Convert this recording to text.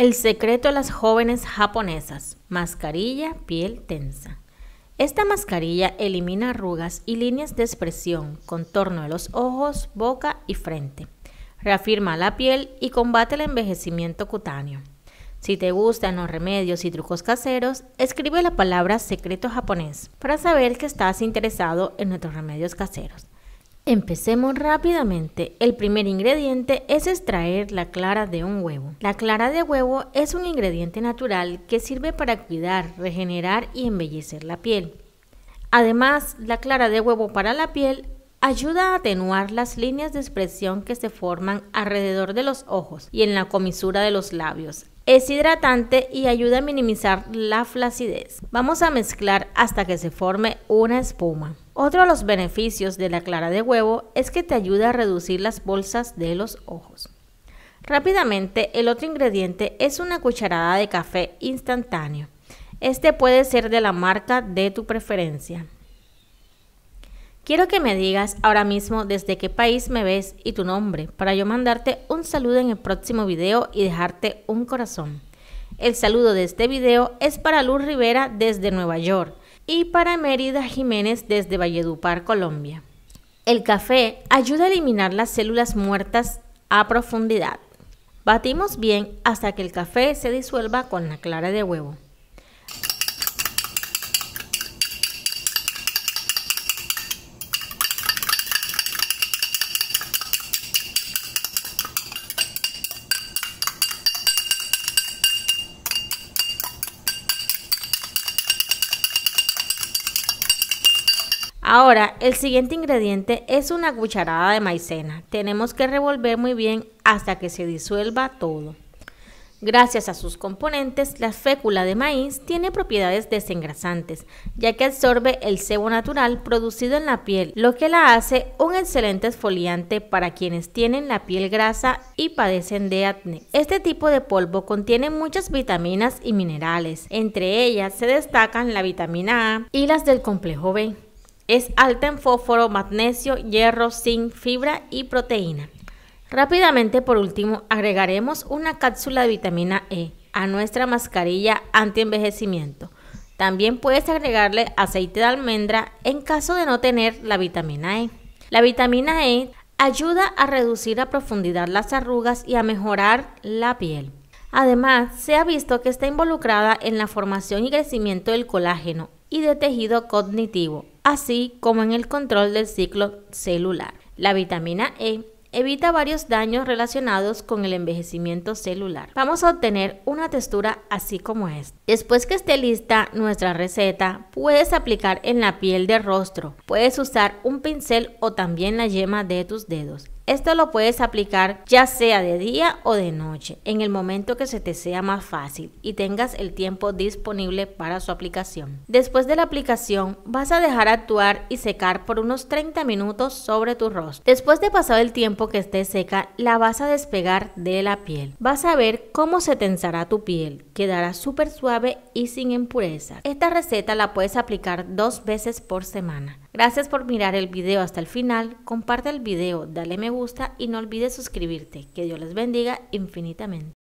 El secreto de las jóvenes japonesas. Mascarilla, piel tensa. Esta mascarilla elimina arrugas y líneas de expresión, contorno de los ojos, boca y frente. Reafirma la piel y combate el envejecimiento cutáneo. Si te gustan los remedios y trucos caseros, escribe la palabra secreto japonés para saber que estás interesado en nuestros remedios caseros. Empecemos rápidamente. El primer ingrediente es extraer la clara de un huevo. La clara de huevo es un ingrediente natural que sirve para cuidar, regenerar y embellecer la piel. Además, la clara de huevo para la piel ayuda a atenuar las líneas de expresión que se forman alrededor de los ojos y en la comisura de los labios, es hidratante y ayuda a minimizar la flacidez. Vamos a mezclar hasta que se forme una espuma. Otro de los beneficios de la clara de huevo es que te ayuda a reducir las bolsas de los ojos. Rápidamente, el otro ingrediente es una cucharada de café instantáneo. Este puede ser de la marca de tu preferencia. Quiero que me digas ahora mismo desde qué país me ves y tu nombre para yo mandarte un saludo en el próximo video y dejarte un corazón. El saludo de este video es para Luz Rivera desde Nueva York y para Mérida Jiménez desde Valledupar, Colombia. El café ayuda a eliminar las células muertas a profundidad. Batimos bien hasta que el café se disuelva con la clara de huevo. Ahora, el siguiente ingrediente es una cucharada de maicena. Tenemos que revolver muy bien hasta que se disuelva todo. Gracias a sus componentes, la fécula de maíz tiene propiedades desengrasantes, ya que absorbe el sebo natural producido en la piel, lo que la hace un excelente esfoliante para quienes tienen la piel grasa y padecen de acné. Este tipo de polvo contiene muchas vitaminas y minerales, entre ellas se destacan la vitamina A y las del complejo B. Es alta en fósforo, magnesio, hierro, zinc, fibra y proteína. Rápidamente, por último, agregaremos una cápsula de vitamina E a nuestra mascarilla antienvejecimiento. También puedes agregarle aceite de almendra en caso de no tener la vitamina E. La vitamina E ayuda a reducir a profundidad las arrugas y a mejorar la piel. Además, se ha visto que está involucrada en la formación y crecimiento del colágeno, y de tejido cognitivo, así como en el control del ciclo celular. La vitamina E evita varios daños relacionados con el envejecimiento celular. Vamos a obtener una textura así como esta. Después que esté lista nuestra receta, puedes aplicar en la piel de rostro. Puedes usar un pincel o también la yema de tus dedos. Esto lo puedes aplicar ya sea de día o de noche, en el momento que se te sea más fácil y tengas el tiempo disponible para su aplicación. Después de la aplicación, vas a dejar actuar y secar por unos 30 minutos sobre tu rostro. Después de pasar el tiempo que esté seca, la vas a despegar de la piel. Vas a ver cómo se tensará tu piel. Quedará súper suave y sin impureza. Esta receta la puedes aplicar dos veces por semana. Gracias por mirar el video hasta el final, comparte el video, dale me gusta y no olvides suscribirte. Que Dios les bendiga infinitamente.